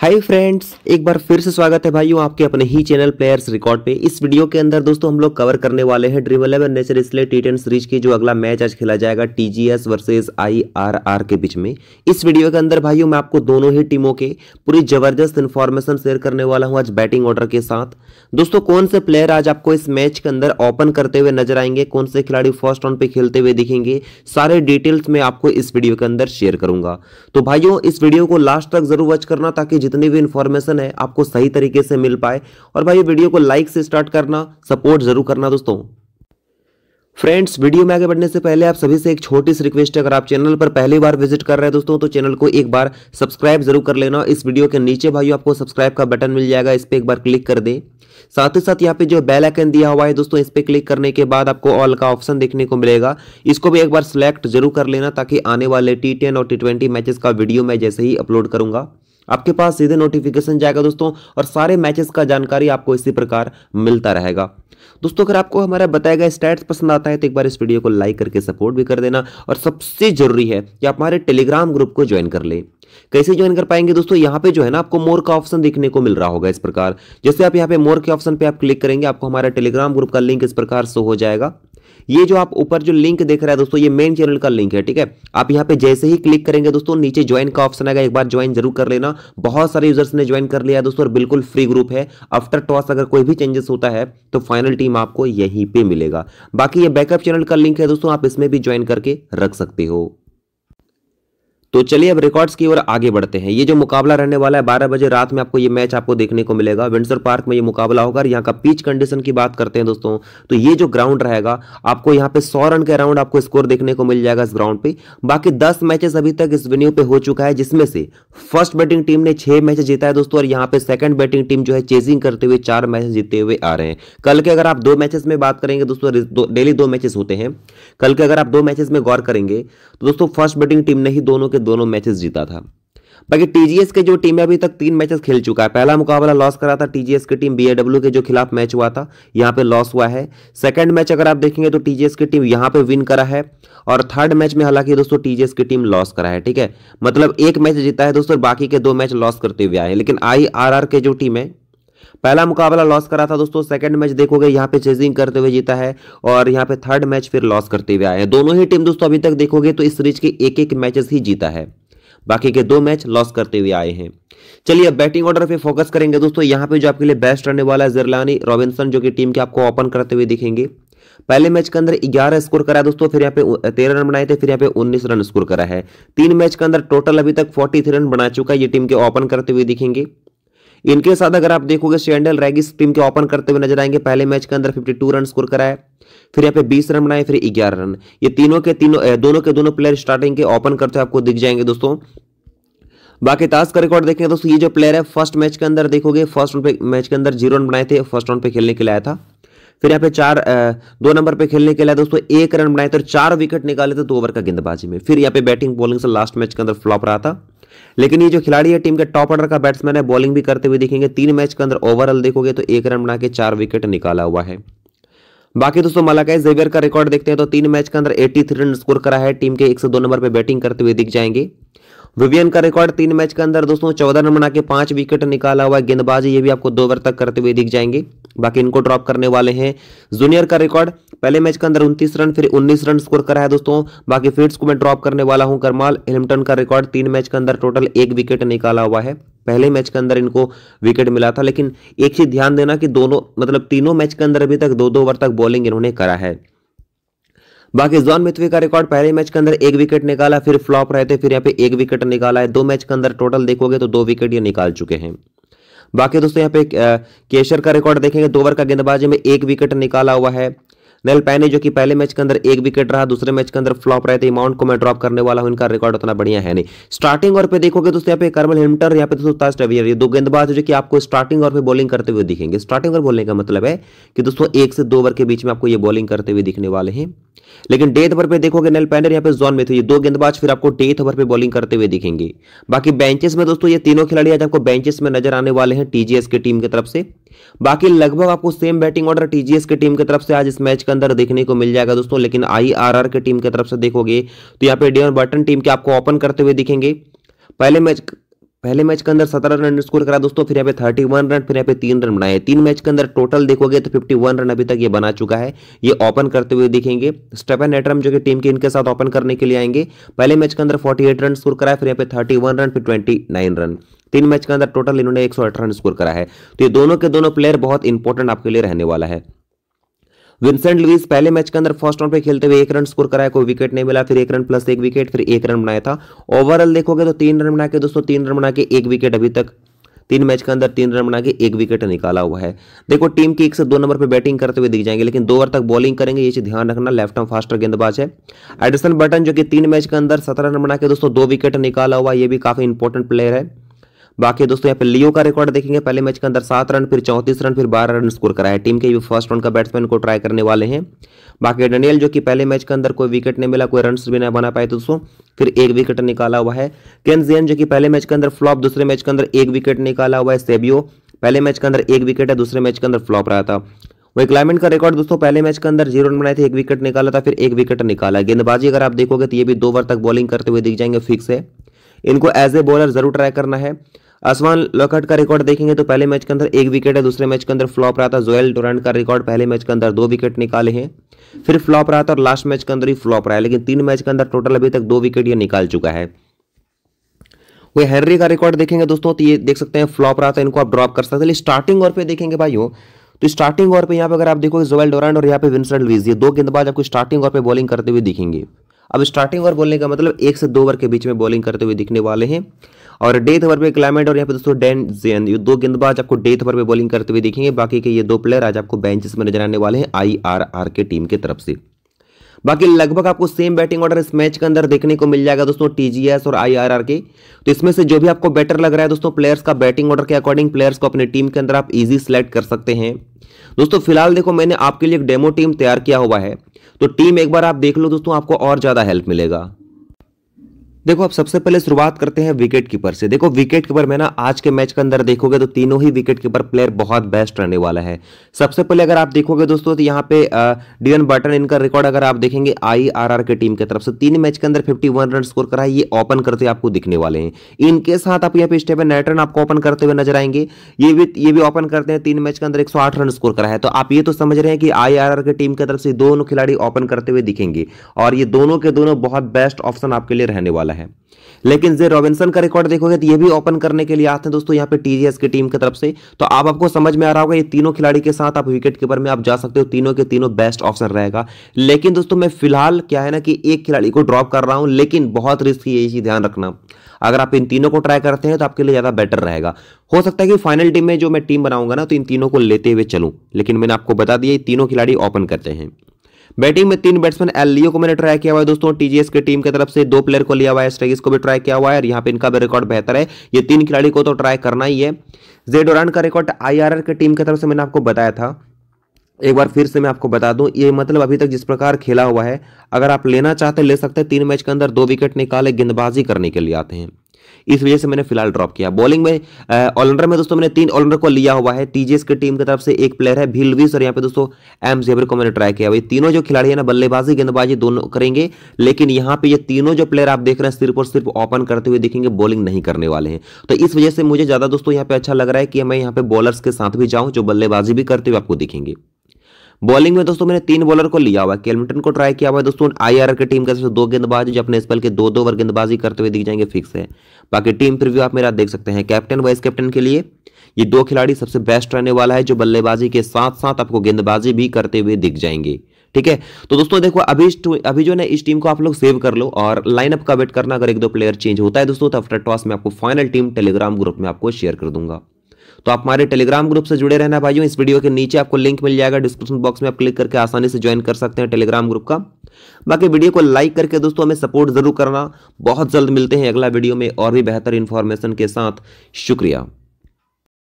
hi friends एक बार फिर से स्वागत है भाइयों आपके अपने ही चैनल प्लेयर्स रिकॉर्ड पे इस वीडियो के अंदर दोस्तों हम लोग कवर करने वाले हैं ड्रीम इलेवन नेचर इसलिए टी टेन सीरीज की जो अगला मैच आज खेला जाएगा टीजीएस वर्सेस आईआरआर के बीच में इस वीडियो के अंदर भाइयों मैं आपको दोनों ही टीमों के पूरी जबरदस्त इन्फॉर्मेशन शेयर करने वाला हूँ आज बैटिंग ऑर्डर के साथ दोस्तों कौन से प्लेयर आज आपको इस मैच के अंदर ओपन करते हुए नजर आएंगे कौन से खिलाड़ी फर्स्ट राउंड पे खेलते हुए दिखेंगे सारे डिटेल्स मैं आपको इस वीडियो के अंदर शेयर करूंगा तो भाइयों इस वीडियो को लास्ट तक जरूर वॉच करना ताकि जितनी भी इन्फॉर्मेशन है आपको सही तरीके से मिल पाए और भाई वीडियो को लाइक से स्टार्ट करना सपोर्ट जरूर करना दोस्तों फ्रेंड्स वीडियो में आगे बढ़ने से पहले आप सभी से एक छोटी सी रिक्वेस्ट है अगर आप चैनल पर पहली बार विजिट कर रहे हैं दोस्तों तो चैनल को एक बार सब्सक्राइब जरूर कर लेना इस वीडियो के नीचे भाइयों आपको सब्सक्राइब का बटन मिल जाएगा इस पर एक बार क्लिक कर दें साथ ही साथ यहाँ पे जो बेल आइकन दिया हुआ है दोस्तों इस पर क्लिक करने के बाद आपको ऑल का ऑप्शन देखने को मिलेगा इसको भी एक बार सिलेक्ट जरूर कर लेना ताकि आने वाले टी टेन और टी ट्वेंटी मैचेस का वीडियो मैं जैसे ही अपलोड करूंगा आपके पास सीधे नोटिफिकेशन जाएगा दोस्तों और सारे मैचेस का जानकारी आपको इसी प्रकार मिलता रहेगा दोस्तों अगर आपको हमारा बताया गया स्टैट्स पसंद आता है तो एक बार इस वीडियो को लाइक करके सपोर्ट भी कर देना और सबसे जरूरी है कि आप हमारे टेलीग्राम ग्रुप को ज्वाइन कर ले कैसे ज्वाइन कर पाएंगे दोस्तों यहां पे जो है ना आपको मोर का ऑप्शन देखने को मिल रहा होगा इस प्रकार जैसे आप यहां पे मोर के ऑप्शन पे आप क्लिक करेंगे आपको हमारा टेलीग्राम ग्रुप का लिंक इस प्रकार शो हो जाएगा ये जो आप ऊपर जो लिंक देख रहा है दोस्तों ये मेन चैनल का लिंक है ठीक है आप यहाँ पे जैसे ही क्लिक करेंगे दोस्तों नीचे ज्वाइन का ऑप्शन आएगा एक बार ज्वाइन जरूर कर लेना बहुत सारे यूजर्स ने ज्वाइन कर लिया है दोस्तों और बिल्कुल फ्री ग्रुप है आफ्टर टॉस अगर कोई भी चेंजेस होता है तो फाइनल टीम आपको यहीं पर मिलेगा बाकी ये बैकअप चैनल का लिंक है दोस्तों आप इसमें भी ज्वाइन करके रख सकते हो तो चलिए अब रिकॉर्ड्स की ओर आगे बढ़ते हैं ये जो मुकाबला रहने वाला है बारह बजे रात में आपको ये मैच आपको देखने को मिलेगा विंडसर पार्क में ये मुकाबला होगा यहाँ का पिच कंडीशन की बात करते हैं दोस्तों तो ये जो ग्राउंड रहेगा आपको यहाँ पे सौ रन के अराउंड आपको स्कोर देखने को मिल जाएगा इस ग्राउंड पे बाकी दस मैचेस अभी तक इस वेन्यू पे हो चुका है जिसमें से फर्स्ट बैटिंग टीम ने छह मैच जीता है दोस्तों और यहाँ पे सेकंड बैटिंग टीम जो है चेजिंग करते हुए चार मैच जीते हुए आ रहे हैं कल के अगर आप दो मैचेस में बात करेंगे दोस्तों डेली दो मैचेस होते हैं कल के अगर आप दो मैचेस में गौर करेंगे तो दोस्तों फर्स्ट बैटिंग टीम ने ही दोनों के दोनों मैचेस जीता था बाकी टीजीएस के जो टीम है अभी तक तीन मैचेस खेल चुका है पहला मुकाबला लॉस करा था टीजीएस की टीम बीएडब्ल्यू के जो खिलाफ मैच हुआ था यहाँ पे लॉस हुआ है सेकंड मैच अगर आप देखेंगे तो टीजीएस की टीम यहाँ पे विन करा है और थर्ड मैच में हालांकि दोस्तों टीजीएस की टीम लॉस करा है ठीक है मतलब एक मैच जीता है दोस्तों बाकी के दो मैच लॉस करते हुए आए लेकिन आई के जो टीम है पहला मुकाबला लॉस करा था दोस्तों सेकंड मैच देखोगे यहाँ पे चेजिंग करते हुए जीता है और यहाँ पे थर्ड मैच फिर लॉस करते हुए आए हैं दोनों ही टीम दोस्तों अभी तक देखोगे तो इस सीरीज के एक एक मैचेस ही जीता है बाकी के दो मैच लॉस करते हुए आए हैं चलिए अब बैटिंग ऑर्डर पे फोकस करेंगे दोस्तों यहाँ पे जो आपके लिए बेस्ट रहने वाला है जरलानी रॉबिन्सन जो कि टीम के आपको ओपन करते हुए दिखेंगे पहले मैच के अंदर 11 स्कोर करा दोस्तों फिर यहाँ पे 13 रन बनाए थे फिर यहाँ पे 19 रन स्कोर करा है तीन मैच के अंदर टोटल अभी तक 43 रन बना चुका है ये टीम के ओपन करते हुए दिखेंगे इनके साथ अगर आप देखोगे शेंडल रैगिस टीम के ओपन करते हुए नजर आएंगे पहले मैच के अंदर फिफ्टी टू रन स्कोर कराए फिर यहाँ पे बीस रन बनाए फिर ग्यारह रन ये तीनों के तीनों दोनों के दोनों प्लेयर स्टार्टिंग के ओपन करते हुए आपको दिख जाएंगे दोस्तों बाकी ताज का रिकॉर्ड देखेंगे दोस्तों ये जो प्लेयर है फर्स्ट मैच के अंदर देखोगे फर्स्ट राउंड पे मैच के अंदर जीरो रन बनाए थे फर्स्ट राउंड पे खेलने के लिए आया था फिर यहाँ पे चार दो नंबर पे खेलने के लिए दोस्तों एक रन बनाए थे और चार विकेट निकाले थे दो ओवर का गेंदबाजी में फिर यहाँ पे बैटिंग बॉलिंग से लास्ट मैच के अंदर फ्लॉप रहा था लेकिन ये जो खिलाड़ी है टीम के टॉप ऑर्डर का बैट्समैन है बॉलिंग भी करते हुए देखेंगे तीन मैच के अंदर ओवरऑल देखोगे तो एक रन बना के चार विकेट निकाला हुआ है बाकी दोस्तों मलाका जेवियर का रिकॉर्ड देखते हैं तो तीन मैच के अंदर 83 रन स्कोर करा है टीम के 102 नंबर पर बैटिंग करते हुए दिख जाएंगे विवियन का रिकॉर्ड तीन मैच के अंदर दोस्तों चौदह रन बना के पांच विकेट निकाला हुआ गेंदबाजी ये भी आपको दो ओवर तक करते हुए दिख जाएंगे बाकी इनको ड्रॉप करने वाले हैं जूनियर का रिकॉर्ड पहले मैच के अंदर उन्तीस रन फिर उन्नीस रन स्कोर करा है दोस्तों बाकी फील्ड्स को मैं ड्रॉप करने वाला हूं करमाल हेम्पटन का रिकॉर्ड तीन मैच के अंदर टोटल एक विकेट निकाला हुआ है पहले मैच के अंदर इनको विकेट मिला था लेकिन एक चीज ध्यान देना कि दोनों मतलब तीनों मैच के अंदर अभी तक दो दो ओवर तक बॉलिंग इन्होंने करा है बाकी जॉन मिथ्वी का रिकॉर्ड पहले मैच के अंदर एक विकेट निकाला फिर फ्लॉप रहे थे फिर यहाँ पे एक विकेट निकाला है दो मैच के अंदर टोटल देखोगे तो दो विकेट ये निकाल चुके हैं बाकी दोस्तों यहाँ पे केशर का रिकॉर्ड देखेंगे दो ओवर का गेंदबाजी में एक विकेट निकाला हुआ है नेल पैने जो कि पहले मैच के अंदर एक विकेट रहा दूसरे मैच के अंदर फ्लॉप रहे थे अमाउंट को मैं ड्रॉप करने वाला हूं इनका रिकॉर्ड उतना बढ़िया है नहीं स्टार्टिंग और पे देखोगे दोस्तों यहाँ पे कर्मल हिमटर यहाँ पे दोस्तों ताज टवियर ये दो गेंदबाज जो कि आपको स्टार्टिंग और पे बॉलिंग करते हुए दिखेंगे स्टार्टिंग और बोलने का मतलब है कि दोस्तों एक से दो ओवर के बीच में आपको ये बॉलिंग करते हुए दिखने वाले हैं लेकिन डेथ ओवर पे देखोगे नेल पैनर यहाँ पे में थे ये दो गेंदबाज फिर आपको डेथ ओवर पे बॉलिंग करते हुए दिखेंगे बाकी बेंचेस में दोस्तों ये तीनों खिलाड़ी आज आपको बेंचेस में नजर आने वाले हैं टीजीएस की टीम की तरफ से बाकी लगभग आपको सेम बैटिंग ऑर्डर टीजीएस की टीम की तरफ से आज इस मैच के अंदर देखने को मिल जाएगा दोस्तों लेकिन आईआरआर की टीम की तरफ से देखोगे तो यहाँ पे डेयर बर्टन टीम के आपको ओपन करते हुए दिखेंगे पहले मैच पहले मैच के अंदर सत्रह रन स्कोर करा दोस्तों फिर यहाँ पे थर्टी वन रन फिर यहाँ पे तीन रन बनाए तीन मैच के अंदर टोटल देखोगे तो फिफ्टी वन रन अभी तक ये बना चुका है ये ओपन करते हुए दिखेंगे स्टेफन एटरम जो कि टीम के इनके साथ ओपन करने के लिए आएंगे पहले मैच के अंदर फोर्टी एट रन स्कोर कराए फिर यहाँ पे थर्टी वन रन फिर ट्वेंटी नाइन रन तीन मैच के अंदर टोटल इन्होंने एक रन स्कोर करा है तो ये दोनों के दोनों प्लेयर बहुत इंपॉर्टेंट आपके लिए रहने वाला है विंसेंट लुइस पहले मैच के अंदर फर्स्ट राउंड पे खेलते हुए एक रन स्कोर कराया कोई विकेट नहीं मिला फिर एक रन प्लस एक विकेट फिर एक रन बनाया था ओवरऑल देखोगे तो तीन रन बना के दोस्तों तीन रन बना के एक विकेट अभी तक तीन मैच के अंदर तीन रन बना के एक विकेट निकाला हुआ है देखो टीम की एक से दो नंबर पर बैटिंग करते हुए दिख जाएंगे लेकिन दो ओवर तक बॉलिंग करेंगे ये चीज ध्यान रखना लेफ्ट आर्म फास्टर गेंदबाज है एडिसन बटन जो कि तीन मैच के अंदर सत्रह रन बना के दोस्तों दो विकेट निकाला हुआ ये भी काफी इंपॉर्टेंट प्लेयर है बाकी दोस्तों यहाँ पे लियो का रिकॉर्ड देखेंगे पहले मैच के अंदर सात रन फिर चौंतीस रन फिर बारह रन स्कोर कराया टीम के फर्स्ट राउंड का बैट्समैन को ट्राई करने वाले हैं बाकी डेनियल जो कि पहले मैच के अंदर कोई विकेट नहीं मिला कोई रन भी नहीं बना पाए दोस्तों फिर एक विकेट निकाला हुआ है केन जो कि पहले मैच के अंदर फ्लॉप दूसरे मैच के अंदर एक विकेट निकाला हुआ है सेबियो पहले मैच के अंदर एक विकेट है दूसरे मैच के अंदर फ्लॉप रहा था वही क्लाइमेंट का रिकॉर्ड दोस्तों पहले मैच के अंदर जीरो रन बनाए थे एक विकेट निकाला था फिर एक विकेट निकाला गेंदबाजी अगर आप देखोगे तो ये भी दो ओवर तक बॉलिंग करते हुए दिख जाएंगे फिक्स है इनको एज ए बॉलर जरूर ट्राई करना है आसमान लखट का रिकॉर्ड देखेंगे तो पहले मैच के अंदर एक विकेट है दूसरे मैच के अंदर फ्लॉप रहा था जोएल डोरेंट का रिकॉर्ड पहले मैच के अंदर दो विकेट निकाले हैं फिर फ्लॉप रहा था और लास्ट मैच के अंदर ही फ्लॉप रहा है लेकिन तीन मैच के अंदर टोटल अभी तक दो विकेट ये निकाल चुका है वही हेनरी का रिकॉर्ड देखेंगे दोस्तों तो ये देख सकते हैं फ्लॉप रहा था इनको आप ड्रॉप कर सकते हैं स्टार्टिंग और पे देखेंगे भाई तो स्टार्टिंग और पे यहाँ पे अगर आप देखोगे जोएल डोरान और यहाँ पे विंसेंट लुइस ये दो गेंदबाज आपको स्टार्टिंग और पे बॉलिंग करते हुए दिखेंगे अब स्टार्टिंग ओवर बोलने का मतलब एक से दो ओवर के बीच में बॉलिंग करते हुए दिखने वाले हैं और डेथ ओवर पे क्लाइमेट और यहाँ पे दोस्तों डैन जेन ये दो गेंदबाज आपको डेथ ओवर पे बॉलिंग करते हुए दिखेंगे बाकी के ये दो प्लेयर आज आपको बेंचेस में नजर आने वाले हैं आई आर आर के टीम की तरफ से बाकी लगभग आपको सेम बैटिंग ऑर्डर इस मैच के अंदर देखने को मिल जाएगा दोस्तों टीजीएस और आईआरआर के तो इसमें से जो भी आपको बेटर लग रहा है दोस्तों प्लेयर्स का बैटिंग ऑर्डर के अकॉर्डिंग प्लेयर्स को अपने टीम के अंदर आप इजी सिलेक्ट कर सकते हैं दोस्तों फिलहाल देखो मैंने आपके लिए एक डेमो टीम तैयार किया हुआ है तो टीम एक बार आप देख लो दोस्तों आपको और ज़्यादा हेल्प मिलेगा देखो अब सबसे पहले शुरुआत करते हैं विकेट कीपर से देखो विकेट कीपर में ना आज के मैच के अंदर देखोगे तो तीनों ही विकेट कीपर प्लेयर बहुत बेस्ट रहने वाला है सबसे पहले अगर आप देखोगे दोस्तों तो यहाँ पे डीएन बटन इनका रिकॉर्ड अगर आप देखेंगे आईआरआर के टीम की तरफ से तीन मैच के अंदर वन रन स्कोर करा है ये ओपन करते आपको दिखने वाले हैं इनके साथ आप यहाँ पे स्टेपन नेटन आपको ओपन करते हुए नजर आएंगे ये भी ये भी ओपन करते हैं तीन मैच के अंदर एक रन स्कोर करा है तो आप ये तो समझ रहे हैं कि आई की टीम की तरफ से दोनों खिलाड़ी ओपन करते हुए दिखेंगे और ये दोनों के दोनों बहुत बेस्ट ऑप्शन आपके लिए रहने वाला वाला है लेकिन जे रॉबिनसन का रिकॉर्ड देखोगे तो ये भी ओपन करने के लिए आते हैं दोस्तों यहाँ पे टीजीएस की टीम की तरफ से तो आप आपको समझ में आ रहा होगा ये तीनों खिलाड़ी के साथ आप विकेट कीपर में आप जा सकते हो तीनों के तीनों बेस्ट ऑप्शन रहेगा लेकिन दोस्तों मैं फिलहाल क्या है ना कि एक खिलाड़ी को ड्रॉप कर रहा हूँ लेकिन बहुत रिस्क ये चीज़ ध्यान रखना अगर आप इन तीनों को ट्राई करते हैं तो आपके लिए ज़्यादा बेटर रहेगा हो सकता है कि फाइनल टीम में जो मैं टीम बनाऊंगा ना तो इन तीनों को लेते हुए चलूँ लेकिन मैंने आपको बता दिया ये तीनों खिलाड़ी ओपन करते हैं बैटिंग में तीन बैट्समैन एलियो को मैंने ट्राई किया हुआ है दोस्तों टीजीएस की टीम की तरफ से दो प्लेयर को लिया हुआ है स्ट्रेगिस को भी ट्राई किया हुआ है और यहाँ पे इनका भी रिकॉर्ड बेहतर है ये तीन खिलाड़ी को तो ट्राई करना ही है जेडोरान का रिकॉर्ड आई आर की टीम की तरफ से मैंने आपको बताया था एक बार फिर से मैं आपको बता दूं ये मतलब अभी तक जिस प्रकार खेला हुआ है अगर आप लेना चाहते हैं ले सकते हैं तीन मैच के अंदर दो विकेट निकाले गेंदबाजी करने के लिए आते हैं इस वजह से मैंने फिलहाल ड्रॉप किया बॉलिंग में ऑलराउंडर में दोस्तों मैंने तीन ऑलराउंडर को लिया हुआ है टीजीएस की टीम की तरफ से एक प्लेयर है भील और यहाँ पे दोस्तों एम जेबर को मैंने ट्राई किया भाई तीनों जो खिलाड़ी है ना बल्लेबाजी गेंदबाजी दोनों करेंगे लेकिन यहाँ पे ये तीनों जो प्लेयर आप देख रहे हैं सिर्फ और सिर्फ ओपन करते हुए देखेंगे बॉलिंग नहीं करने वाले हैं तो इस वजह से मुझे ज्यादा दोस्तों यहाँ पे अच्छा लग रहा है कि मैं यहाँ पे बॉलर्स के साथ भी जाऊँ जो बल्लेबाजी भी करते हुए आपको दिखेंगे बॉलिंग में दोस्तों मैंने तीन बॉलर को लिया हुआ है केलमिंटन को ट्राई किया हुआ है दोस्तों आईआरआर की टीम का जैसे दो गेंदबाज जो अपने स्पेल के दो दो ओवर गेंदबाजी करते हुए दिख जाएंगे फिक्स है बाकी टीम प्रिव्यू आप मेरा देख सकते हैं कैप्टन वाइस कैप्टन के लिए ये दो खिलाड़ी सबसे बेस्ट रहने वाला है जो बल्लेबाजी के साथ साथ आपको गेंदबाजी भी करते हुए दिख जाएंगे ठीक है तो दोस्तों देखो अभी अभी जो है इस टीम को आप लोग सेव कर लो और लाइनअप का वेट करना अगर एक दो प्लेयर चेंज होता है दोस्तों तो आफ्टर टॉस में आपको फाइनल टीम टेलीग्राम ग्रुप में आपको शेयर कर दूंगा तो आप हमारे टेलीग्राम ग्रुप से जुड़े रहना भाइयों इस वीडियो के नीचे आपको लिंक मिल जाएगा डिस्क्रिप्शन बॉक्स में आप क्लिक करके आसानी से ज्वाइन कर सकते हैं टेलीग्राम ग्रुप का बाकी वीडियो को लाइक करके दोस्तों हमें सपोर्ट जरूर करना बहुत जल्द मिलते हैं अगला वीडियो में और भी बेहतर इन्फॉर्मेशन के साथ शुक्रिया